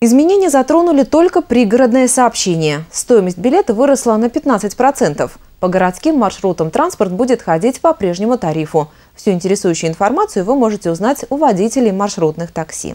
Изменения затронули только пригородное сообщение. Стоимость билета выросла на 15%. По городским маршрутам транспорт будет ходить по прежнему тарифу. Всю интересующую информацию вы можете узнать у водителей маршрутных такси.